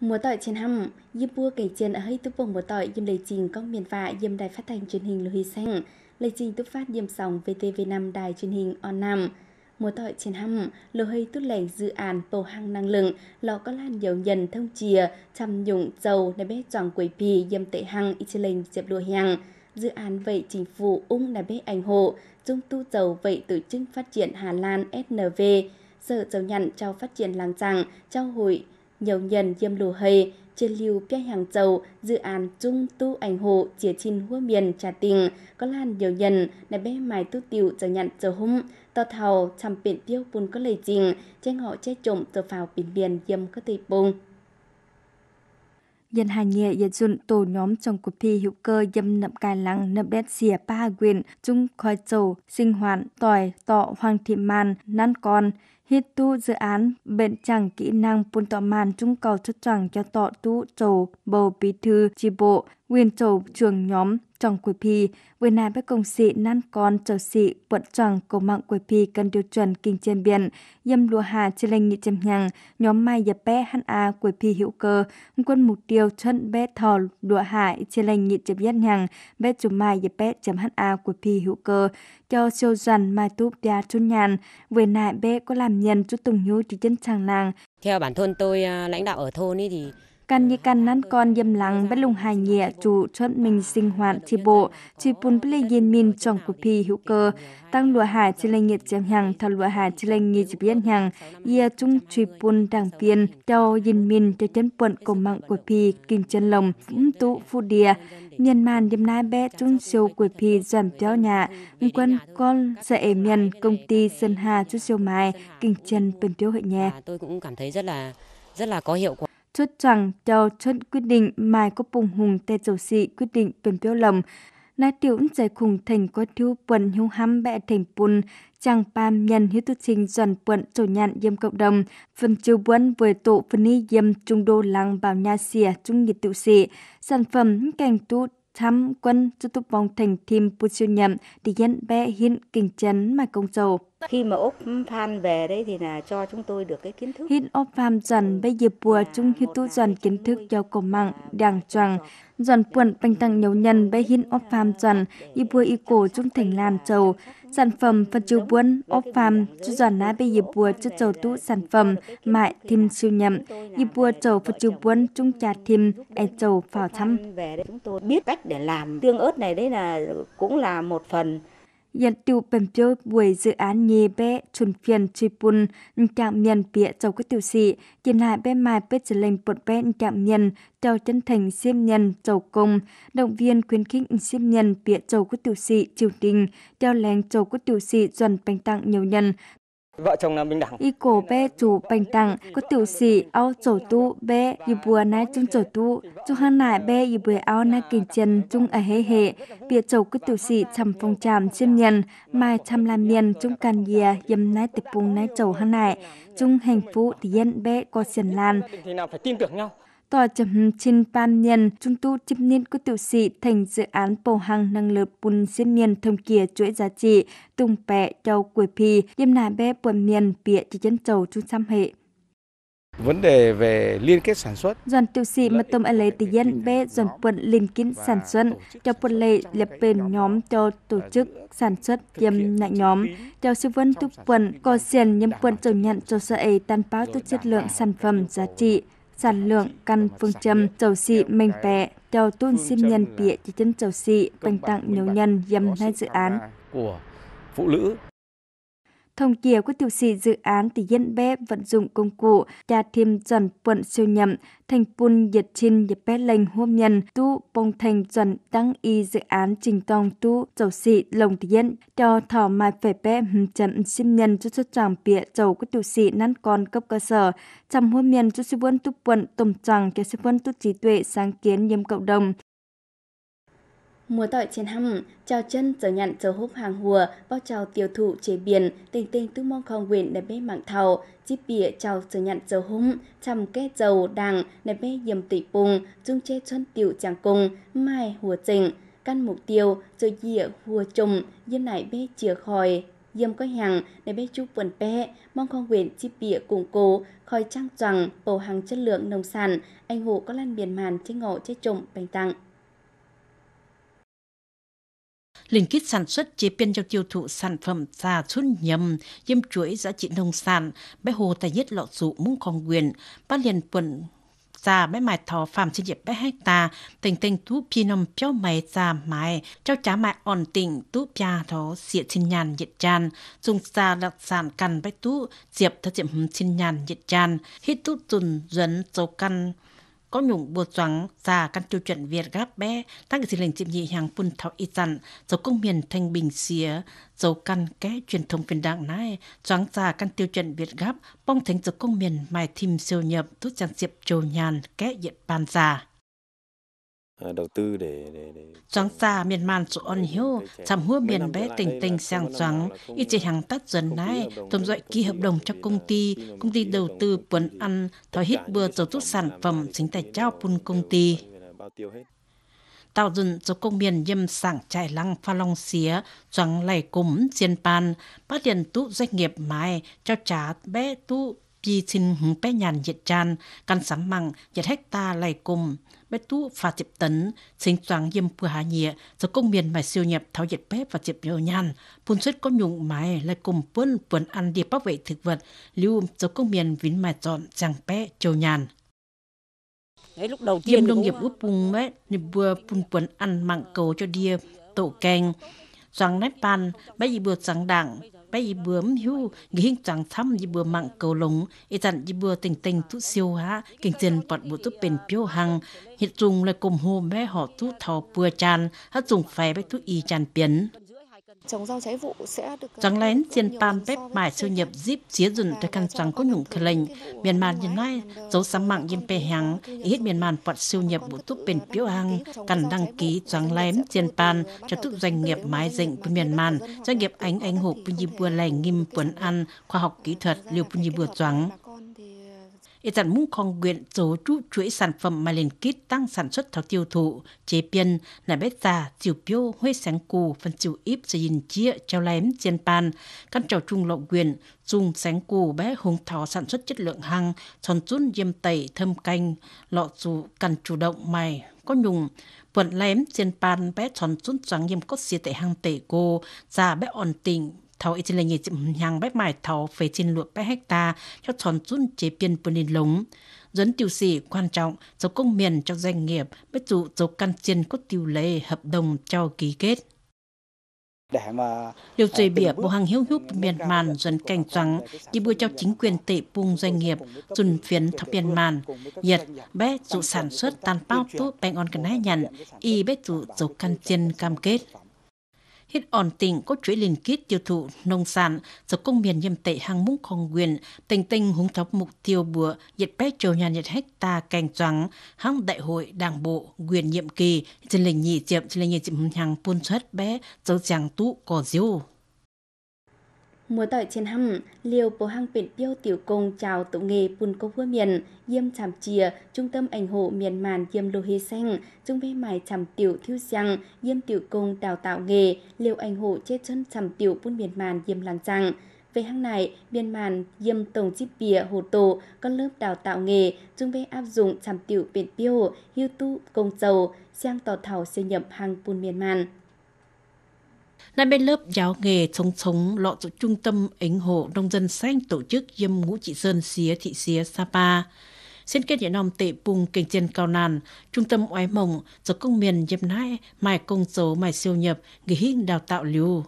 Mùa tỏi trên hầm, dịp bua cảnh trên ở hơi túp vùng mùa tỏi dìm lời trình công miền vạ dìm đài phát thanh truyền hình Lùi Xanh, lời trình túp phát dìm sóng VTV5 đài truyền hình On 5. Mùa tỏi trên hầm, lô hơi tút lẻ dự án bầu hăng năng lượng, lò có lan dầu nhân thông chìa, chăm dụng dầu nè bé tròn quỷ pì dìm tệ hăng y chê lệnh dẹp lùa hàng. Dự án vậy chính phủ ung nè bé ảnh hộ, dung tu dầu vậy tổ chức phát triển Hà Lan SNV, sở dầu nhận trao phát triển làng rằng, trao hội nhiều nhân dâm lù hầy, trên lưu phía hàng châu, dự án trung tu ảnh hộ chia chín hua miền trà tình, có lan nhiều nhân, đã bé mài tu tiểu trở nhận trở hung, tò thầu chăm biển tiêu bùn có lời trình, trên họ che trộm trở vào biển biển dâm có tây bùng. Nhân hai nhẹ dân dụng tổ nhóm trong cuộc thi hữu cơ dâm nậm cài lăng nậm đét xỉa ba quyền trung khoai châu sinh hoạn tỏi tọ hoàng thị man nan con Hít tu dự án bệnh chẳng kỹ năng buôn tọ màn trung cầu cho chẳng cho tọ tu chầu bầu bí thư chi bộ, nguyên chầu trường nhóm trong quỷ phi, vừa nà bác công sĩ năn con trầu sĩ quận chẳng cầu mạng quỷ phi cần điều chuẩn kinh trên biển, dâm lùa hà trên lênh nghị châm nhằng, nhóm mai dập bé hắn a quỷ phi hữu cơ, quân mục tiêu chân bé thò lùa hải trên lênh nghị châm nhất nhằng, bé chủ mai dập bé chấm hắn a quỷ phi hữu cơ, cho siêu dần mai tu bia chôn nhàn, vừa nà bé có làm công nhân chú Tùng Nhô chú chân sang nàng Theo bản thôn tôi, à, lãnh đạo ở thôn ấy thì Căn như căn nán con dâm lắng bất lùng hài nhẹ chủ chốt mình sinh hoạt chi bộ, chi pun bất lê yên min trong cuộc phi hữu cơ, tăng lụa hải chi lê nhiệt chém hàng thật lụa hải chi lê nhiệt chụp yên hằng, ia chung truy pun đảng viên, cho yên min cho chân quận cổ mạng của phi, kinh chân lồng, cũng tụ phụ địa nhân màn điểm nay bé trung siêu của phi giảm béo nhà quân con sẽ miền công ty sân hà chút siêu mai kinh chân bình tiêu hội nhà tôi cũng cảm thấy rất là rất là có hiệu quả chốt chẳng cho chốt quyết định mai có bùng hùng tê dầu xị quyết định bình tiêu lầm na tiểu giải khủng thành có thiếu quần hưu hăm bẹ thành bùn chàng pam nhân hiếu tu trình dần quận chủ nhạn yêm cộng đồng phần chiều buôn với tổ phân ni yêm trung đô lăng bảo nhà xìa trung nhiệt tự sĩ sản phẩm cảnh tu tham quân cho tục vòng thành thêm bút siêu nhậm thì dân bé hiện kinh chấn mà công dầu. Khi mà ốp phan về đây thì là cho chúng tôi được cái kiến thức. Hít ốp phan dần bây giờ bùa chung hít tu dần kiến thức cho cổ mạng đàng choàng dần quần bánh tăng nhiều nhân bây hít ốp phan dần y bùa y cổ chung thành làm trầu sản phẩm phần chiều buôn ốp phàm cho dần lá bây giờ bùa cho trầu tu sản phẩm mại thêm siêu nhậm y bùa trầu phần chiều buôn chung trà thêm ai trầu phào thăm. Về đấy chúng tôi biết cách để làm tương ớt này đấy là cũng là một phần yên tiêu bền tiêu buổi dự án nhì bé chuẩn phiền truy bùn chạm nhân bịa dầu cái tiêu sĩ tiền hại bé mai bết trở lên bột bé chạm nhân cho chân thành xiêm nhân dầu công động viên khuyến khích xiêm nhân bịa dầu cái tiêu sĩ triều đình cho lén dầu cái tiêu sĩ dần bành tặng nhiều nhân Vợ chồng là bình đẳng. Y cổ bé chủ bình đẳng, có tiểu sĩ ao chỗ tu bé y bùa nai chung chỗ tu, chung hang nại bé y bùa ao nai kinh chân chung ở hệ hệ, bia chỗ cứ tiểu sĩ chầm phong tràm chim nhân, mai chăm làm miền chung can dìa yếm nai tập bùng nai chỗ hang nại, chung hạnh phú thì yên bé có xiền lan. Thì nào phải tin tưởng nhau tòa chấm trên pan nhân trung tu chip niên của tiểu sĩ thành dự án bổ hàng năng lực bùn xuyên miền thông kia chuỗi giá trị tung bẹ châu quỷ phi yêm nà bé buồn miền bịa chỉ chân chầu trung xăm hệ vấn đề về liên kết sản xuất. Dọn tiểu sĩ mà tôm ở lấy tỷ dân bê dọn quận liên kết sản xuất cho quận lệ lập bên nhóm cho tổ chức sản xuất dâm nại nhóm cho sư vấn tu quận có xiền nhâm quận trở nhận cho sợi tan đảm tốt chất lượng sản phẩm giá trị sản lượng căn phương châm chầu xị mình pẹ, chầu tuôn xin nhân bịa chỉ chân chầu xị, bành tặng nhiều nhân dâm hai dự án của phụ nữ Thông chiều của tiêu sĩ dự án thì dân bé vận dụng công cụ cha thêm dần quận siêu nhậm thành pun dịch chin dịch bé lệnh hôm nhân tu bông thành dần đăng y dự án trình tông tu dầu sĩ lồng thì dân cho thỏ mai phê bé chậm sim nhân cho xuất tràng bịa dầu của tiêu sĩ năn con cấp cơ sở chăm hôm nhân cho sư vân tu quận tổng tràng cho sư vân tu trí tuệ sáng kiến nhâm cộng đồng Mùa tỏi trên hầm, chào chân giờ nhận giờ húp hàng hùa, bao chào tiêu thụ chế biến, tình tình tư mong không quyền để bê mạng thầu, chip bìa chào giờ nhận giờ húm, chầm kết dầu đàng, để bê dầm tỷ bùng, dung chê xuân tiểu chàng cùng, mai hùa trình, căn mục tiêu, rồi dịa hùa trùng, dâm nải bê chìa khỏi, dâm có hàng, để bê chúc vườn bê, mong không quyền chip bìa củng cố, khói trăng rằng, bầu hàng chất lượng nông sản, anh hụ có lan biển màn trên ngộ chết trùng bánh tặng liên kết sản xuất chế biến cho tiêu thụ sản phẩm xa xuất nhầm diêm chuỗi giá trị nông sản bé hồ tài nhất lọ dụ mung con quyền bác liền quận xa bé mài thò phàm trên dịp bé hecta tình tình tú pi nằm cho mày xa mài cho chá mài ổn tình tú pia thó xịa trên nhàn nhiệt tràn dùng xa đặc sản cần bé tú diệp thó diệp trên nhàn nhiệt tràn hít tú tuần dẫn dấu căn có nhung bùa choáng già căn tiêu chuẩn việt gáp bé tăng cái lệnh chim nhị hàng phun thảo y dặn dấu công miền thanh bình xía dấu căn kẽ truyền thống phiền đảng nai choáng già căn tiêu chuẩn việt gáp bong thánh dấu công miền mài thìm siêu nhập thuốc trang diệp trầu nhàn kẽ diện bàn già Ờ, đầu tư để choáng xa miền man chỗ on hiếu chăm hứa miền bé tình tình sang choáng ít chỉ hàng tắt dần nay tôm dậy ký hợp đồng cho công ty công ty đầu tư buồn ăn thói hít bừa dầu thuốc sản phẩm chính tài trao pun công ty tạo dựng cho công miền dâm sảng chạy lăng pha long xía choáng lầy cúm chiên pan phát triển tụ doanh nghiệp mai cho trả bé tụ pi xin hứng bé nhàn diệt tràn căn sắm măng diệt hecta lầy cùm bé tú và tiệp tấn sinh choáng yếm phù hạ nhẹ giờ công miền mà siêu nhập tháo diệt bếp và tiệp nhiều nhàn phun xuất có nhung mái lại cùng buôn buôn ăn đi bác vệ thực vật lưu giờ công miền vĩnh mà chọn chàng bé châu nhàn Đấy, lúc đầu tiên nông nghiệp ướp bùng ấy, nên bữa phun buồn ăn mặn cầu cho đia tổ kèn, rằng nét pan bây giờ bữa sáng đảng ไปอีเบื่อมหิวงิหิงจังทำอีเบื่อมังเกาหลงอีจันอีเบื่อติงติงทุสิวฮะกิงเจนปัดบุตุเป็นเปียวหังหิจุงเลยกลมโฮมแม่หอทุเทาเปือจันฮะจุงไฟไปทุอีจันเปียน Chẳng ờ, lén trên pan bếp mải siêu nhập zip chế dùn cho căn chẳng có nhũng khờ lệnh. Ờ, miền màn như nay, dấu sắm mạng dìm bè hàng, ít miền màn bọt siêu nhập bộ túc bên biểu hàng, cần đăng ký chẳng lén trên pan cho túc doanh nghiệp mái dịnh của miền màn, doanh nghiệp ánh anh hộp bình dìm bùa lành nghiêm quấn ăn, khoa học kỹ thuật liệu bình dìm bùa chẳng ít dặn muốn con nguyện tổ trụ chuỗi sản phẩm mà liên kết tăng sản xuất theo tiêu thụ, chế biến là bếp ta tiêu piêu, huế sáng cù, phần chiều ít sử dình chia, treo lém, trên pan, căn trào trung lộng quyền, dùng sáng cù bé hùng thảo sản xuất chất lượng hàng, tròn chun diêm tẩy, thơm canh, lọ dù, cần chủ động mày, có nhùng, quần lém, trên pan bé tròn chun sáng diêm có xì tẩy hàng tẩy cô, già bé ổn tình, thau ít lên nghề chậm bếp mải thau phải trên lụa bếp hecta cho tròn chun chế biên bên nền lúng dẫn tiêu sĩ quan trọng dấu công miền cho doanh nghiệp bất dụ dấu căn chiên có tiêu lệ hợp đồng cho ký kết để mà điều chế bia bộ hàng hiếu hữu miền màn dân cảnh trắng đi bua cho chính quyền tệ buông doanh nghiệp dùn phiến thập miền màn nhiệt bé dụ sản xuất tan bao tốt bánh on cái nái nhận y bé dụ dấu căn chiên cam kết hết ổn tỉnh có chuỗi liên kết tiêu thụ nông sản sở công miền nhâm tệ hàng mũng khong quyền tình tình húng thóc mục tiêu bữa nhiệt bé châu nhà nhiệt hecta cành trắng hãng đại hội đảng bộ quyền nhiệm kỳ trên lệnh nhị diệm trên lệnh nhị diệm hàng buôn xuất bé châu chàng tú cỏ diêu Mùa tỏi trên hầm, liều bố hang biển tiêu tiểu công chào tụ nghề bùn cô vua miền, diêm chàm chìa, trung tâm ảnh hộ miền màn diêm lô hê xanh, trung bê mài chàm tiểu thiếu giang diêm tiểu công đào tạo nghề, liều ảnh hộ chết chân chàm tiểu bùn miền màn diêm làng rằng. Về hang này, biên màn diêm tổng chip bìa hồ tổ, con lớp đào tạo nghề, trung bê áp dụng chàm tiểu biển tiêu, hưu tu công dầu, sang tỏ thảo xây nhập hàng bùn miền màn là bên lớp giáo nghề sống sống lọ chỗ trung tâm ủng hộ nông dân xanh tổ chức dâm ngũ trị sơn xía thị xía Sapa. Xin kết nhận nông tệ bùng kinh trên cao nàn, trung tâm oái mộng, cho công miền dâm nãi, mài công số mài siêu nhập, nghỉ hình đào tạo lưu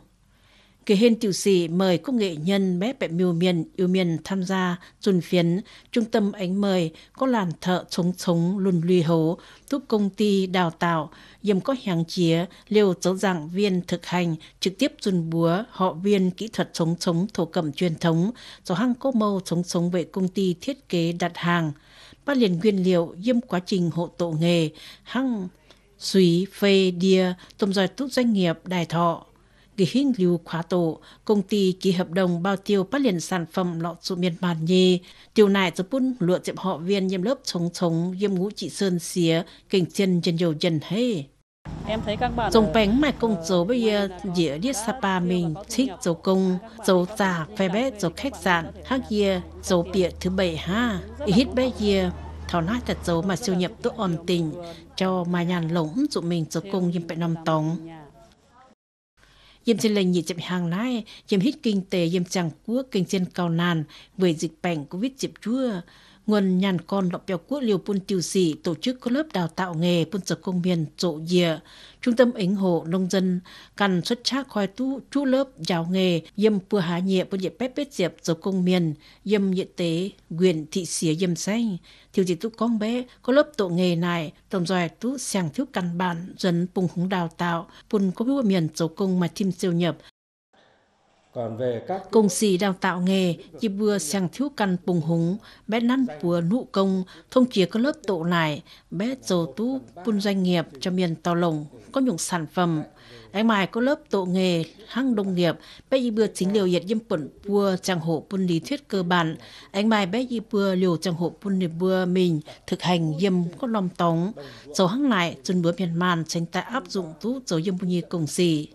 kể hên tiểu sĩ mời công nghệ nhân mé bẹ miêu miền yêu miền tham gia dùn phiến, trung tâm ánh mời có làn thợ chống chống luân luy hố, giúp công ty đào tạo, dầm có hàng chía, liều giáo dạng viên thực hành, trực tiếp dùn búa, họ viên kỹ thuật chống chống thổ cẩm truyền thống, do hăng cố mâu chống chống về công ty thiết kế đặt hàng. Ba liền nguyên liệu dâm quá trình hộ tổ nghề, hăng, suý, phê, đia, tôm giỏi tút doanh nghiệp, đài thọ, ghi hình lưu khóa tổ, công ty ký hợp đồng bao tiêu phát liền sản phẩm lọ dụ miền bản nhì. Tiêu này cho bún lụa chậm họ viên nhiêm lớp chống chống, nhiêm ngũ trị sơn xía, kinh chân chân dầu dần hay. Em thấy các bạn Dòng bánh mà công dấu bây giờ dĩa điết sapa mình thích dấu công, dấu giả, phê bé, dấu khách sạn, hắc dìa, dấu bịa thứ bảy ha. ít bé dìa, thảo nói thật dấu mà siêu nhập tốt ổn tình, cho mà nhàn lỗng dụ mình dấu công nhưng phải năm tống. Dìm trên lệnh nhịp chậm hàng lái, dìm hít kinh tế dìm chẳng quốc kinh trên cao nàn về dịch bệnh COVID-19 nguồn nhàn con lọc bèo quốc liều buôn tiêu sĩ tổ chức các lớp đào tạo nghề buôn sở công miền trộn dịa. Trung tâm ảnh hộ nông dân cần xuất sắc khỏi tu chú lớp giáo nghề dâm pua há nhẹ buôn dịp bếp bếp diệp sở công miền dâm nhiệt tế quyền thị xía dâm xanh. thiếu dị tu con bé có lớp tổ nghề này tổng dòi tu sàng thiếu căn bản dân bùng húng đào tạo buôn có bưu miền sở công mà thêm siêu nhập Công sĩ đào tạo nghề, chỉ vừa sang thiếu căn bùng húng, bé năn vừa nụ công, thông chỉ có lớp tổ lại, bé dầu tú buôn doanh nghiệp cho miền tàu lồng, có những sản phẩm. Anh mai có lớp tổ nghề, hăng đông nghiệp, bé y bừa chính liều yết dâm quẩn vừa chẳng hộ buôn lý thuyết cơ bản. Anh mai bé y bừa liều chẳng hộ buôn lý bừa mình thực hành dâm có lòng tống. Dầu hăng lại, chân bữa miền màn tránh tại áp dụng tú dầu dâm buôn nhi công sĩ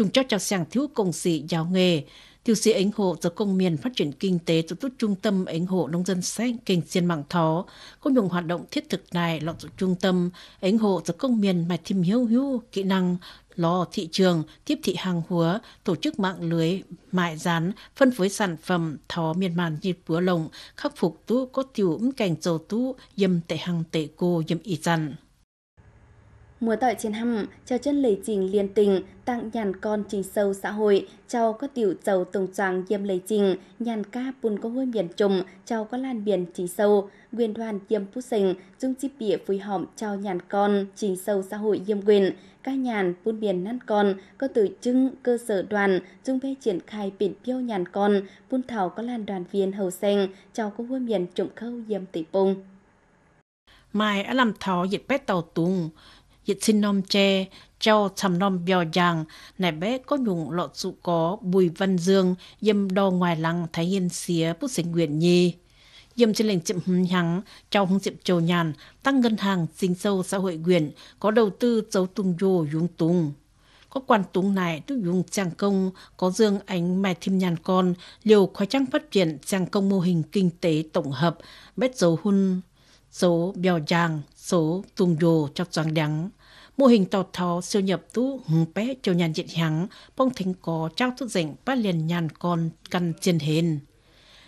trung cháu chào sang thiếu công sĩ giáo nghề thiếu sĩ ảnh hộ do công miền phát triển kinh tế cho tốt trung tâm ảnh hộ nông dân xanh kinh trên mạng thó có những hoạt động thiết thực này lọt cho trung tâm ảnh hộ do công miền mà tìm hiểu hữu kỹ năng lo thị trường tiếp thị hàng hóa tổ chức mạng lưới mại rán phân phối sản phẩm thó miền màn như búa lồng khắc phục tú có tiểu cảnh dầu tú dâm tệ hàng tệ cô dâm y chăn mùa tỏi trên hầm cho chân lấy trình liên tình tặng nhàn con trình sâu xã hội cho có tiểu dầu tổng choàng diêm lấy trình nhàn ca bùn có hôi biển trùng cho có lan biển trình sâu quyền đoàn diêm phú sình dung chip địa phùi họm cho nhàn con trình sâu xã hội diêm quyền ca nhàn bùn biển năn con có tự trưng cơ sở đoàn dung phê triển khai biển piêu nhàn con bùn thảo có lan đoàn viên hầu xanh cho có hôi biển trùng khâu diêm tỷ bông mai ở làm thọ dịch bé tàu tùng yết xin nom che treo chầm nom bèo giang nè bé có nhung lọ trụ có bùi văn dương dâm đo ngoài lăng thái hiên xía bút sinh nguyện nhi dâm trên lệnh chậm hứng hắng trao hứng chậm trầu nhàn tăng ngân hàng sinh sâu xã hội quyền có đầu tư dấu tung vô dung tung có quan túng này tức dùng trang công có dương ánh mai thêm nhàn con liều khói trăng phát triển trang công mô hình kinh tế tổng hợp bét dấu hun số bèo giang, số tung dồ cho trang đắng. Mô hình tàu thó siêu nhập tú hứng bé cho nhàn diện hắn, bông thính có trao thức dành bắt liền nhàn con căn trên hên.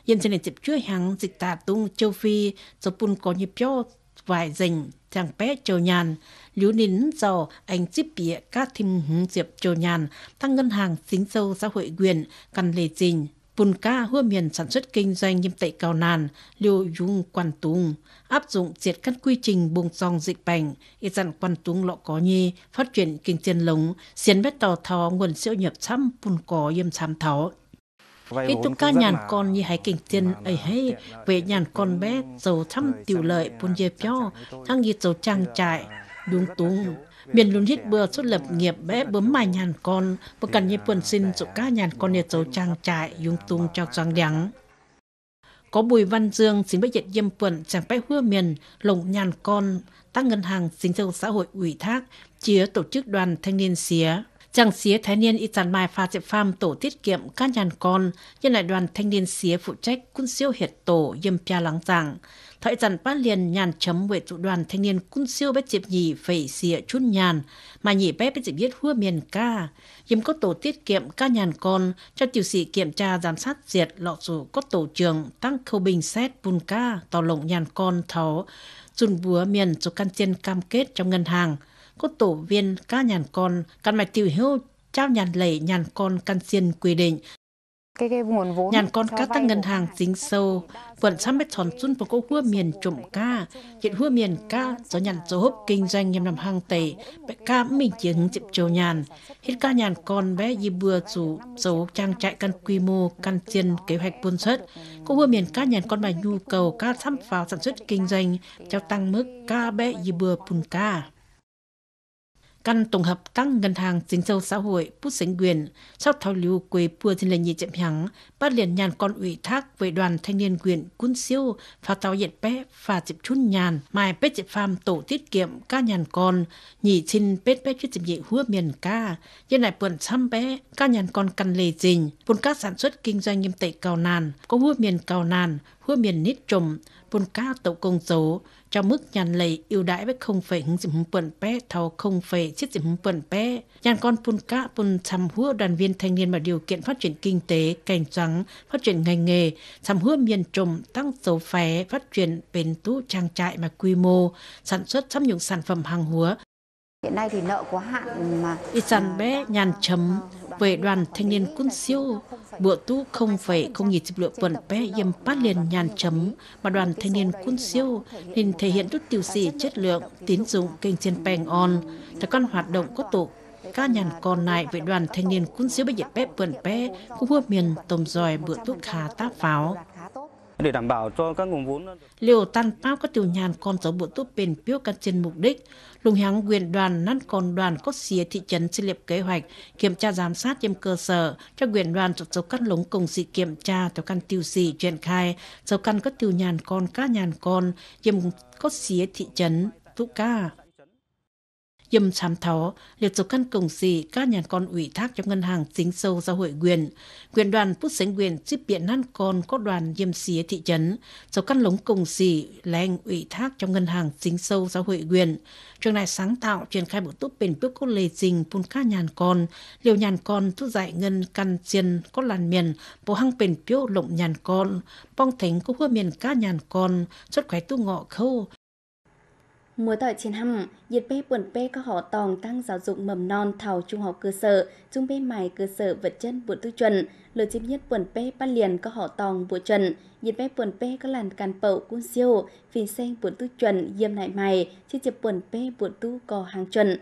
Nhân trên này tiếp chứa hắng dịch tà tung châu Phi, cho bùn có nhịp cho vài dành chàng bé châu nhàn liếu nín giàu anh chip bịa các thêm hướng diệp châu nhàn tăng ngân hàng xính sâu xã hội quyền căn lề trình Bùn ca hua miền sản xuất kinh doanh nghiêm tệ cao nàn, liều dung quan túng áp dụng triệt các quy trình bùng dòng dịch bệnh, y dặn quan túng lọ có nhi, phát triển kinh tiền lống, xiên bét tàu tháo nguồn siêu nhập chăm pun có yêm xăm tháo. Cái tục ca nhàn con như hãy kinh tiền ấy hay, về nhàn con bé, dầu thăm tiểu lợi bùn dê pio, thăng như dầu trang trại, đúng túng miền hít bừa xuất lập nghiệp bé bấm mai nhàn con và cần như phần xin dụ cá nhàn con nhiệt dấu trang trại dùng tung cho giang đắng có bùi văn dương xin bế diện diêm quận chẳng bé hứa miền lồng nhàn con tác ngân hàng xin dâu xã hội ủy thác chia tổ chức đoàn thanh niên xía chàng xía thái niên y tàn mai pha diệp pham tổ tiết kiệm cá nhàn con nhân lại đoàn thanh niên xía phụ trách quân siêu hiệt tổ diêm cha lắng giảng Thời gian phát liền nhàn chấm về tụ đoàn thanh niên cun siêu bếp dịp nhì phẩy xìa chút nhàn, mà nhì bếp bếp dịp viết hua miền ca. Dìm có tổ tiết kiệm ca nhàn con, cho tiểu sĩ kiểm tra giám sát diệt lọ dù có tổ trường tăng khâu bình xét bùn ca, tỏ lộng nhàn con tháo dùn búa miền cho can tiên cam kết trong ngân hàng. Có tổ viên ca nhàn con, căn mạch tiểu hưu trao nhàn lệ nhàn con căn xiên quy định Nhàn con cá tăng ngân hàng dính sâu, vẫn xăm mét tròn chun và cô hua miền trộm ca, hiện hua miền ca do nhàn cho hốp kinh doanh nhằm làm hàng tệ, bé ca mình chỉ hứng chịp châu nhàn. Hết ca nhàn con bé dì bừa chủ số trang trại căn quy mô, căn tiền kế hoạch buôn xuất. Cô hua miền ca nhàn con bài nhu cầu ca xăm vào sản xuất kinh doanh, trao tăng mức ca bé dì bừa bùn ca căn tổng hợp tăng ngân hàng chính sâu xã hội bút sinh quyền sau thảo lưu quê bùa thiên lệnh nhị chậm hắng bắt liền nhàn con ủy thác với đoàn thanh niên quyền quân siêu phá tàu diện bé và chụp chun nhàn mai bé chụp pham tổ tiết kiệm ca nhàn con nhị xin bé bé chụp chịp nhị hứa miền ca như này buồn xăm bé ca nhàn con căn lề trình buồn các sản xuất kinh doanh nghiêm tệ cao nàn có hứa miền cao nàn hứa miền nít trùm, bồn ca tàu công số, cho mức nhàn lầy ưu đãi với không phải hứng dịp bẩn bé thầu không phải chiết dịp bẩn bé. Nhàn con bồn ca bồn xăm hứa đoàn viên thanh niên mà điều kiện phát triển kinh tế, cảnh trắng, phát triển ngành nghề, xăm hứa miền trùm, tăng số phé, phát triển bền tú trang trại mà quy mô, sản xuất chăm những sản phẩm hàng hứa Hiện nay thì nợ quá hạn mà. Isan à, bé nhàn chấm về à, đoàn thanh niên quân siêu bữa tu không phải không nhịp dịp lượng quần bé yếm phát liền nhàn chấm mà đoàn thanh niên quân siêu nên thể hiện rút tiêu sĩ chất lượng tín dụng kênh trên peng on là con hoạt động có tổ ca nhàn còn lại với đoàn thanh niên quân siêu bây giờ bé quần bé cũng vừa miền tổng dòi bữa tu khá tá pháo để đảm bảo cho các nguồn vốn. Ờ, Liều tan bao các tiểu nhàn còn dấu bộ tốt bền biếu căn trên mục đích. Lùng hàng quyền đoàn năn còn đoàn có xìa thị trấn xây lập kế hoạch, kiểm tra giám sát trên cơ sở, cho quyền đoàn cho dấu căn lống cùng sự kiểm tra cho căn tiêu sĩ triển khai, dấu căn các tiểu nhàn con các nhàn con, dìm có xìa thị trấn, tụ ca dâm chám thó, liệt dục căn cổng xì cá nhà con ủy thác cho ngân hàng chính sâu giao hội quyền. Quyền đoàn phút sánh quyền chip biện năn con có đoàn dâm xía thị trấn, dầu căn lống cổng xì là ủy thác cho ngân hàng chính sâu giao hội quyền. Trường này sáng tạo triển khai bộ túc bền bước có lề trình phun cá nhàn con, liều nhàn con thu dạy ngân căn chiên có làn miền, bộ hăng bền biếu lộng nhàn con, bong thánh có hua miền cá nhàn con, xuất khỏe tu ngọ khâu, Mùa tỏi trên hầm, dịch bê buồn bê có họ tòng tăng giáo dục mầm non thảo trung học cơ sở, trung bê mài cơ sở vật chất buồn tư chuẩn, lửa chim nhất buồn bê bắt liền có họ tòng bộ chuẩn, dịch bê buồn bê có làn càn bậu cuốn siêu, phìn sen buồn tư chuẩn, diêm lại mài chi chịp buồn bê buồn tu có hàng chuẩn.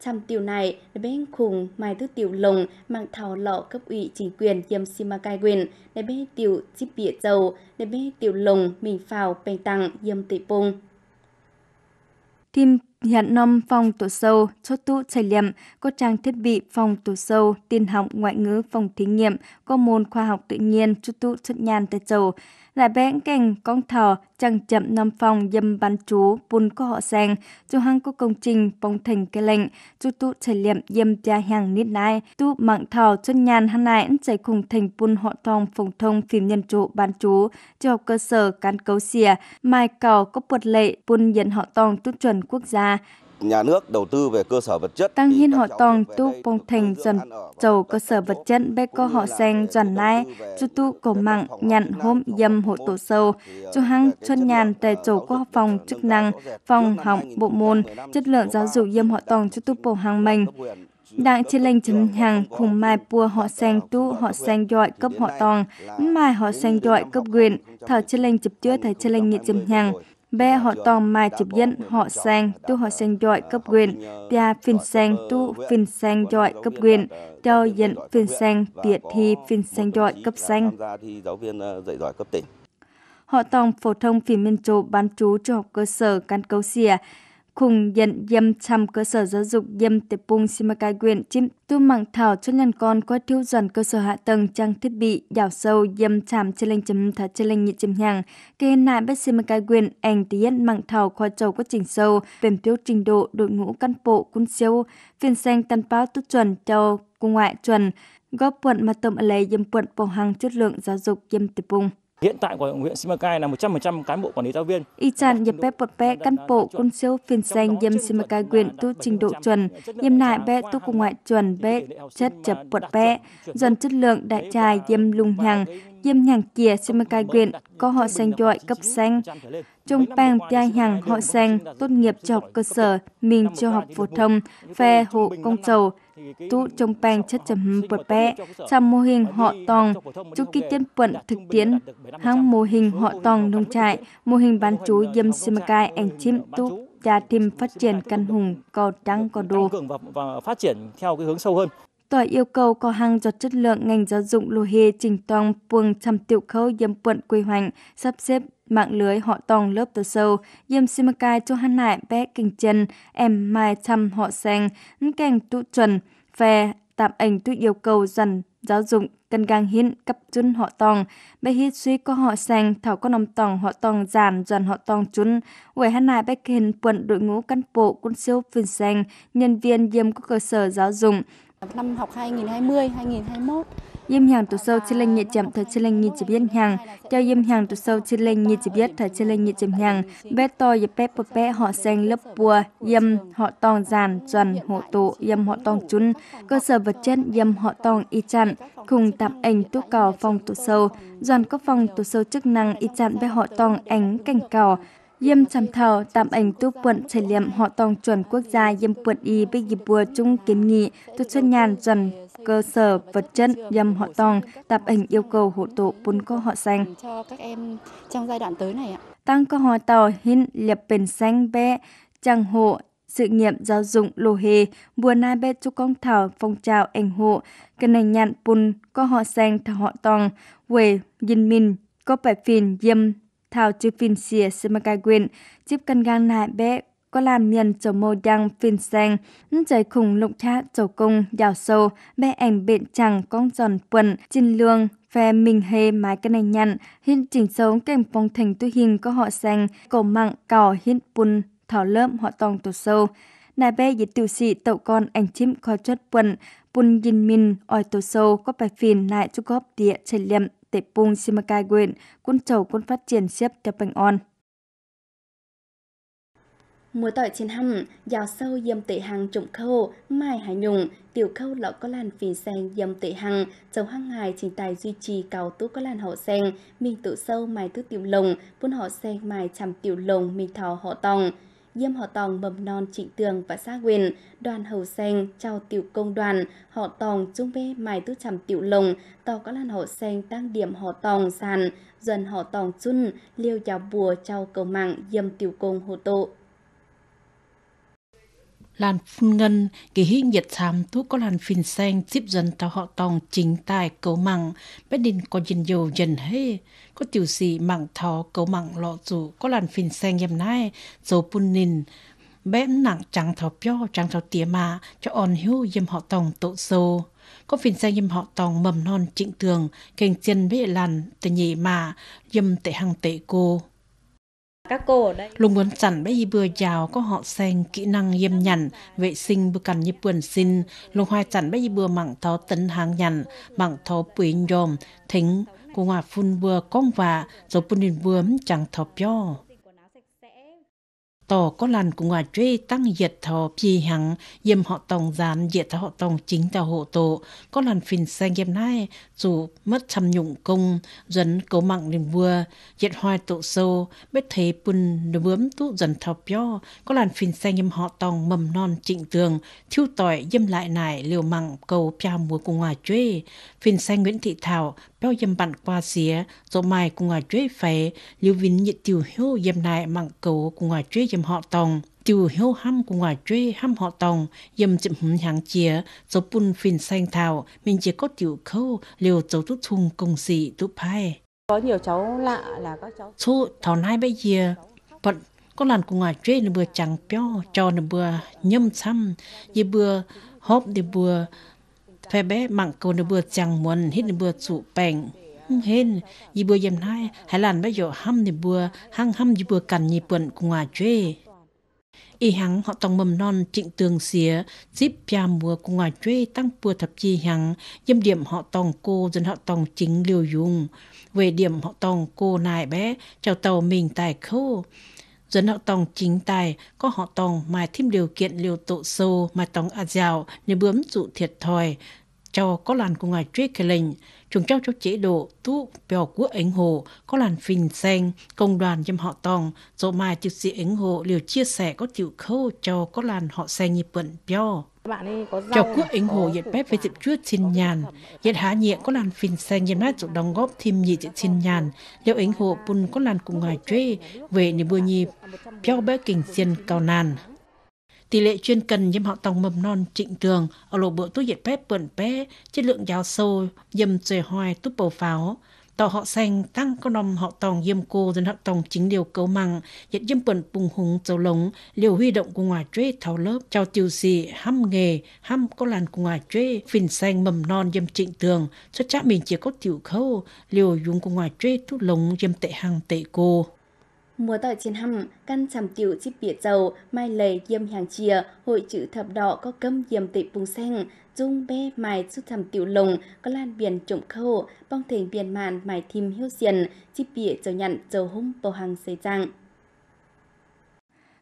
Trăm tiểu này, để bên khùng mài tư tiểu lồng, mạng thảo lọ cấp ủy chính quyền diêm simakai quyền, để bê tiểu chip bịa dầu, để bê tiểu lồng, mình phào, bèn tặng, diêm tị bông. 띵 hiện năm phòng tổ sâu, chốt tụ trải nghiệm, có trang thiết bị phòng tổ sâu, tiên học ngoại ngữ phòng thí nghiệm, có môn khoa học tự nhiên, chốt tụ chất nhàn tại chầu. lại bé cảnh con thỏ, chẳng chậm năm phòng dâm bán chú, vốn có họ sang, chú hăng có công trình, phòng thành cây lệnh, chú tụ trải nghiệm dâm gia hàng nít nai, tụ mạng thỏ chất nhàn hăng này ấn cùng thành vun họ thong phòng thông phim nhân trụ bán chú, cho cơ sở cán cấu xìa, mai cầu có bột lệ vun nhận họ tong tụ chuẩn quốc gia nhà nước đầu tư về cơ sở vật chất. Tăng hiên họ tòng tu bông thành dần dầu cơ sở vật chất bê co họ sen dần lai, chú tu cổ mạng nhận hôm dâm hộ tổ sâu, chú ờ, hăng xuân nhàn tề chủ có phòng chức năng, phòng học bộ môn, chất lượng giáo dục dâm họ tòng chú tu bổ hàng mình. Đảng chiến lệnh chấn hàng cùng mai pua họ sang tu họ sang dọi cấp họ tòng, mai họ sang dọi cấp quyền, thở chiến lệnh chụp chứa thầy chiến lệnh nghị chân hàng, Bé họ tòng mai chụp dân họ sang tu họ sang giỏi cấp quyền, tia phiên sang tu phiên sang giỏi cấp quyền, cho dân phiên sang tiệt thi phiên sang giỏi cấp sang. Họ tòng phổ thông phí minh chủ bán chú cho học cơ sở căn cấu xìa, khung dân dâm chăm cơ sở giáo dục dâm tập bung Simacai quyền chim tu mạng thảo cho nhân con qua thiếu dần cơ sở hạ tầng trang thiết bị đảo sâu dâm chạm trên lên chấm thật trên lên nhị chấm hàng kê nại bất Simacai quyền ảnh tiến mạng thảo khoa châu quá trình sâu bền tiêu trình độ đội ngũ cán bộ quân siêu phiên xanh tân báo tốt chuẩn cho cung ngoại chuẩn góp quận mà tâm ở lấy dâm quận bổ hàng chất lượng giáo dục dâm tập bung Hiện tại của huyện Simacai là 100% cán bộ quản lý giáo viên. Y chan nhập bé bật bé căn bộ quân siêu phiền danh yêm Simacai huyện tu trình độ chuẩn, yêm nại bé tu cùng ngoại chuẩn bé chất chập bật bé, dần chất lượng đại trài yêm lùng nhằng, yêm nhằng kia Simacai huyện có họ xanh dọi cấp xanh. Trong bang trai hằng họ xanh tốt nghiệp cho học cơ sở, mình cho học phổ thông, phe hộ công trầu tu trông peng chất chấm bột bè trong mô hình họ tòng, chu kỳ tiên quận thực tiến, hang mô hình họ tòng nông trại, mô hình bán chú dâm simakai anh chim tu cha tìm phát triển căn hùng cò trắng cò đồ. và phát triển theo cái hướng sâu hơn. Tòa yêu cầu có hàng giọt chất lượng ngành giáo dục lô hê trình toàn phường trăm tiểu khâu dâm quận quy hoành, sắp xếp mạng lưới họ tòng lớp từ sâu, yêm simakai cho hắn nại bé kinh chân, em mai thăm họ sang, kèng tụ chuẩn, về tạm ảnh tụ yêu cầu dần giáo dục cần gang hiến cặp chun họ tòng bé hít suy có họ sang thảo có nòng tòng họ tòng giàn dần họ tòng chun quầy hắn nại bé khen quận đội ngũ cán bộ quân siêu phiên sang nhân viên yếm của cơ sở giáo dục năm học 2020 2021 yếm hàng tụ sâu chile nhị chậm thời chile nhị chỉ biết hàng, cho yếm hàng tụ sâu chile nhị chậm biết thời chile nhị chậm hàng, bé to yếp bé bập bé họ xanh lớp bùa, yếm họ tòng giàn, chuẩn hộ tụ, yếm họ tòng chún, cơ sở vật chất yếm họ tòng y chặn, cùng tạm ảnh tu cào phòng tụ sâu, đoàn các phòng tụ sâu chức năng y chặn bé họ tòng ánh cảnh cào, Yêm chăm thảo tạm ảnh tu quận trải nghiệm họ tòng chuẩn quốc gia yêm quận y bích dịp bùa chung kiến nghị tu chân nhàn dần cơ sở vật chất yêm họ tòng tạm ảnh yêu cầu hộ tụ bốn cô họ xanh. Cho các em trong giai đoạn tới này ạ. Tăng cơ họ tàu hin liệp bền xanh bé chẳng hộ sự nghiệm giáo dụng lô hề, bùa na bê chú công thảo phong trào ảnh hộ, cần ảnh nhạn bùn có họ xanh thảo họ tòng, về dinh minh, có bài phiền dâm thao chip phin xìa semakai quyền chip căn gan nại bé có làm miền chỗ mô đăng phin sang trời khủng lụng khá chỗ cung giàu sâu bé ảnh bệnh chẳng con giòn quần trên lương phe mình hề mái cái này nhăn hiện chỉnh sống kèm phong thành tu hình có họ sang cổ mặng cỏ hiện bùn thảo lớm họ tòng tổ sâu nài bé dịch tiểu sĩ tậu con ảnh chim khó chất quần bùn nhìn min oi tổ sâu có bài phìn lại cho góp địa chảy liệm tệ pung simakai quyền, quân chầu quân phát triển xếp theo bành on. Mùa tỏi trên hầm, giàu sâu dâm tệ hàng trụng khâu, mai hải nhùng, tiểu khâu lọ có làn phì sen dâm tệ hàng, dầu hăng ngài trình tài duy trì cầu tú có làn họ sen, mình tự sâu mài tứ tiểu lồng, vốn họ sen mài chằm tiểu lồng, mình thò họ tòng. Diêm Họ Tòng Mầm Non Trịnh Tường và Sa quyền Đoàn Hầu Xanh, Trao Tiểu Công Đoàn, Họ Tòng Trung Bê Mài Tư Trầm Tiểu Lồng, to Có Lan Họ Xanh Tăng Điểm Họ Tòng Sàn, Dần Họ Tòng Chun, Liêu chào Bùa Trao Cầu Mạng Diêm Tiểu Công Hồ Tộ làn phun ngân kỳ hi nhật tham thu có làn phin sen tiếp dần tàu họ tòng chính tài cầu mặn bên đình có dân dầu dần hê có tiểu sĩ mặn thọ cầu mặn lọ dù có làn phin sen yếm nai dầu phun nìn bém nặng trắng thọ pio trắng thọ tía mà cho on hiu dầm họ tòng tổ sâu có phin sen yếm họ tòng mầm non trịnh tường kênh chân với làn tề nhị mà dầm tệ hàng tệ cô các cô ở đây. Lùng muốn chẳng bây bừa giàu có họ sen kỹ năng nghiêm nhằn, vệ sinh bữa cằn như buồn xin. Lùng hoa chẳng bây bừa mặn thó tấn hàng nhằn, mặn thó quý nhôm thính, của ngà phun bừa con và rồi bùn đình chẳng thọ bó tỏ có làn của ngoài trê tăng diệt thọ phi hằng dìm họ tòng gián diệt họ tòng chính tàu hộ tổ có làn phình sang dìm nay dù mất chăm nhũng công dần cấu mặng lên vua diệt hoài tổ sâu biết thế bùn đồ bướm tụ dần thọ pio có làn phình sang dìm họ tòng mầm non trịnh tường thiêu tỏi dìm lại nải liều mặng cầu pia mùa của ngoài trê phình sang nguyễn thị thảo bao yếm bạn qua xía dỗ mai cùng ngoài trê phải liều vinh nhiệt tiểu hiếu yếm lại mặng cầu cùng ngoài trê chim họ tòng chủ hiếu ham của ngoài chơi ham họ tòng dầm chim hùng hàng chia số bun phin xanh thảo mình chỉ có tiểu khâu liều cháu tút thùng công sĩ tút phai có nhiều cháu lạ là các cháu số thảo nai bây giờ bận có lần của ngoài chơi là bừa chẳng béo cho là bừa nhâm xăm như bừa hốp thì bừa phê bé mặn cầu là bừa chẳng muốn hít là bừa sụp bèn hên yi bua yem nai hai lan ba yo ham ni bua hang ham yi bua kan ni pun kunga chue y hằng họ tòng mầm non trịnh tường xía zip pia mua cùng ngoài chơi tăng bùa thập chi hằng dâm điểm họ tòng cô dân họ tòng chính liều dùng về điểm họ tòng cô nài bé chào tàu mình tài khô. dân họ tòng chính tài có họ tòng mà thêm điều kiện liều tụ sâu mà tòng a dạo như bướm dụ thiệt thòi cho có làn của ngài Triết Kelling, chúng trao cho chế độ tu bèo quốc ảnh hồ có làn phình sen công đoàn dâm họ tòng dỗ mà chịu sĩ ảnh hồ liều chia sẻ có chịu khâu cho có làn họ sen nhịp vận bèo cho quốc ảnh hồ dệt bếp với dịp trước xin nhàn dệt hạ nhẹ có làn phình sen dệt nát chỗ đóng góp thêm nhị dệt xin nhàn liệu ảnh hồ bùn có làn cùng ngài Triết về nửa bữa nhịp bèo bé Kinh xin cao nàn tỷ lệ chuyên cần nhâm họ tòng mầm non trịnh tường ở lộ bộ tu diệt pép bẩn pé chất lượng giáo sâu nhâm trời hoài túp bầu pháo tàu họ xanh tăng con nòng họ tòng dâm cô dân họ tòng chính điều cấu măng nhận dâm bẩn bùng hùng dầu lống liều huy động của ngoài trê tháo lớp chào tiêu sĩ hăm nghề hăm có làn của ngoài trê phình xanh mầm non dâm trịnh tường xuất chắc mình chỉ có tiểu khâu liều dùng của ngoài trê thu lống dâm tệ hàng tệ cô Mùa tỏi trên hầm, căn sầm tiểu chip bìa dầu, mai lầy diêm hàng chìa, hội chữ thập đỏ có cơm diêm tệ bùng xanh, dung bê mài chút sầm tiểu lồng, có lan biển trộm khâu, bong thể biển màn mài thìm hiếu diền, chip bìa dầu nhặn dầu hung bầu hàng xây dạng.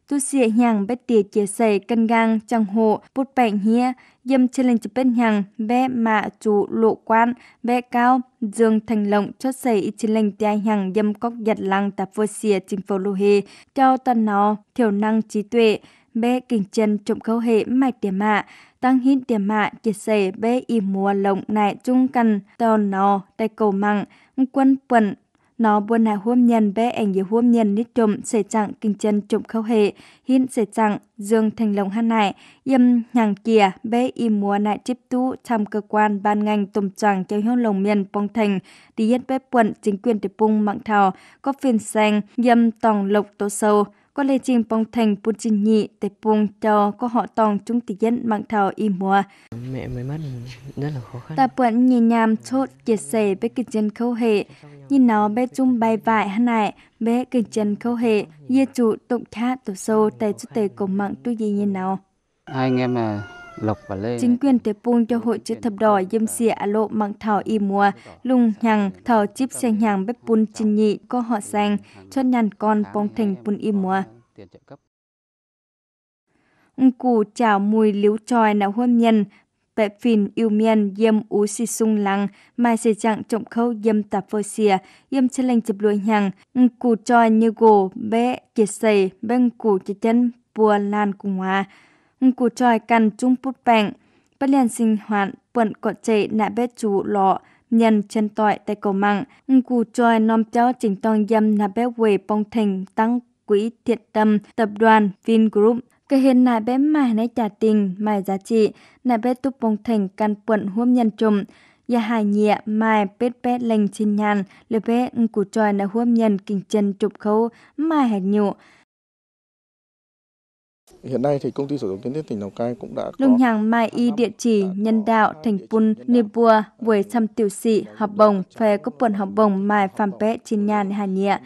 Tu sĩ nhàng bé tiệt chia sẻ cân gang chẳng hộ bút bẹn hia dâm chân lên chụp bên nhàng bé mạ chủ lộ quan bé cao dương thành lộng chót sẻ y chân lên tia nhàng dâm cóc giật lăng tạp vô xìa trình phô lô hề cho toàn nó thiểu năng trí tuệ bé kinh chân trộm khâu hệ mạch tiềm mạ tăng hít tiềm mạ chia sẻ bé y mùa lộng nại trung cần tòn nó tay cầu mặn quân quần nó buôn hà hôm nhân bé ảnh dưới hôm nhân nít trộm sẽ chẳng kinh chân trộm khâu hệ hiện sẽ chẳng dương thành lồng hàn nại yêm nhàng kìa bé im múa nại tiếp tú trong cơ quan ban ngành tùm tràng kéo hương lồng miền bong thành tí yên bé quận chính quyền tiếp bung mạng thảo có phiền sang yêm tòng lộc tố sâu có lê trình bong thành bún trình nhị tiếp bung cho có họ tòng chúng tí yên mạng thảo im múa mẹ mới mất rất là khó khăn. Ta bận nhì nhàm chốt chia sẻ với kinh chân khâu hệ, nhìn nó bé chung bay vải hả này, bé kinh chân khâu hệ, dê chủ tụng khá tổ sâu tay chút tề cùng mạng tu gì nhìn nó. Hai anh em à, Lộc và Lê. Chính quyền tiếp bung cho hội chữ thập đỏ dâm xỉa à lộ mạng thảo y mùa, lùng nhằng, thảo chip xanh nhằng bếp bún trình nhị, có họ sang cho nhàn con bóng thành bún y mùa cụ chảo mùi liếu tròi nào hôn nhân bẹp phìn yêu miên dâm ú si sung lăng mai se chặng trọng khâu dâm tạp phơ xìa dâm chân lành chụp lùi nhằng cụ tròi như gồ bé kiệt sầy bên cụ chỉ chân bùa lan cùng hòa cụ tròi căn trung bút bẹng bất liền sinh hoạn quận cọt chạy nạ bé chủ lọ nhân chân tọi tại cầu mạng cụ tròi nom cháu chỉnh tông dâm nạ bé quê bông thành tăng quỹ thiện tâm tập đoàn Vingroup cái hiện nay bé mài này trả tình mài giá trị nài bé tu bông thành căn quận huom nhân trùng, ya dạ hài nhẹ mài pet pet lành trên nhàn lê bé cụ tròi là huom nhân kinh chân chụp khâu mài hạt nhụ Hiện nay thì công ty sử dụng kiến thiết tỉnh Lào Cai cũng đã có... Lung nhàng mai y địa chỉ nhân đạo thành Pun Nibua với xăm tiểu sĩ học bồng phê có quần học bồng mai phàm pet trên nhàn hài nhẹ.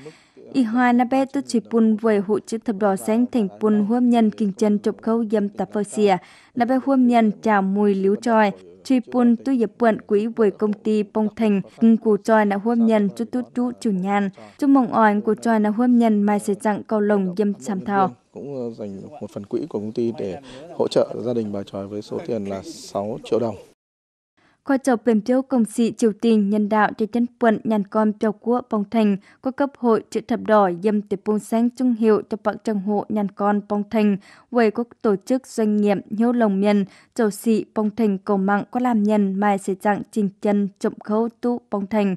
Y hoa na bé tu chỉ pun vầy hụ chữ thập đỏ sáng thành pun huâm nhân kinh chân chụp khâu dâm tạp phơ xìa. Na bé huâm nhân chào mùi liếu tròi. Chỉ pun tu dịp quận quỹ vầy công ty bông thành. cùng cụ tròi na huâm nhân chú tu chú chủ nhàn. Chú mong ỏi cụ tròi na huâm nhân mai sẽ chẳng cầu lồng dâm chàm thảo cũng ờ, dành một phần quỹ của công ty để hỗ trợ gia đình bà tròi với số tiền là 6 triệu đồng. Qua chọc bềm tiêu công sĩ triều tình nhân đạo cho chân quận nhàn con bèo của bong thành qua cấp hội chữ thập đỏ dâm tiệp bông sáng trung hiệu cho bạn trăng hộ nhàn con bong thành quầy có tổ chức doanh nghiệp hiếu lồng miền chầu sĩ bong thành cầu mạng có làm nhân mai sẽ dạng trình chân trộm khấu tu bong thành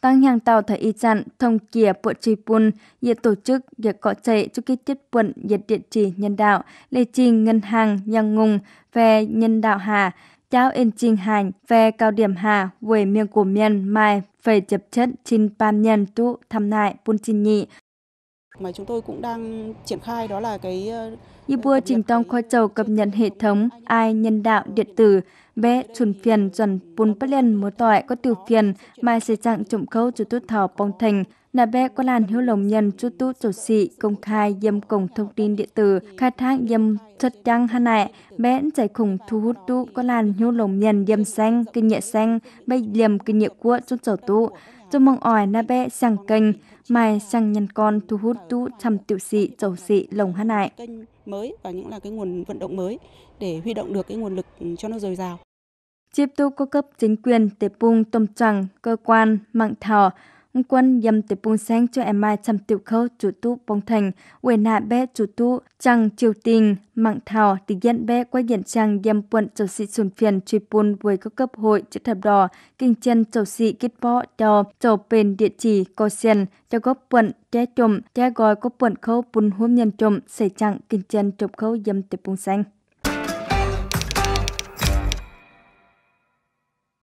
tăng hàng tàu thời y chặn thông kia bộ trì pun nhiệt tổ chức việc cọ chạy cho cái tiết quận nhiệt địa chỉ nhân đạo lệ trình ngân hàng nhang ngùng về nhân đạo hà cháu in Trinh Hành về cao điểm Hà về miền của miền Mai về chập chất Trinh Pam Nhân Tụ Thăm Nại Bun Trinh Nhị mà chúng tôi cũng đang triển khai đó là cái ờ, như Yibua trình tông khoa chầu cập nhật hệ thống AI nhân đạo điện tử bé chuẩn phiền chuẩn bún bất liên mối tỏi có tiểu phiền mai sẽ chặng trộm khâu chủ tốt thảo bông thành Nà bé có làn hiếu lồng nhân chú tú chủ sĩ công khai dâm cổng thông tin điện tử, khai thác dâm chất trăng hà nại, bé giải khủng thu hút tú có làn hiếu lồng nhân dâm xanh, kinh nhẹ xanh, bay liềm kinh nhẹ của chút sổ tú. Cho mong ỏi nà bé sang kênh, mai sang nhân con thu hút tú thăm tiểu sĩ, chầu sĩ, lồng hà nại. mới và những là cái nguồn vận động mới để huy động được cái nguồn lực cho nó dồi dào. Tiếp tục có cấp chính quyền, tế bung, tôm trăng, cơ quan, mạng thảo, quân dâm tế bùng sang cho em mai chăm tiểu khâu chủ tu bông thành, quê nạ bé chủ tu chẳng triều tình, mạng thảo tỷ dân bé qua diện trang yam quận châu sĩ xuân phiền truy bùn với các cấp hội chữ thập đỏ, kinh chân châu sĩ kết bó cho châu bên địa chỉ co sen, cho góp quận trẻ trộm, trẻ gọi góp quận khâu bùn hôm nhân trộm, xảy chẳng kinh chân trộm khâu dâm tế bùng sang.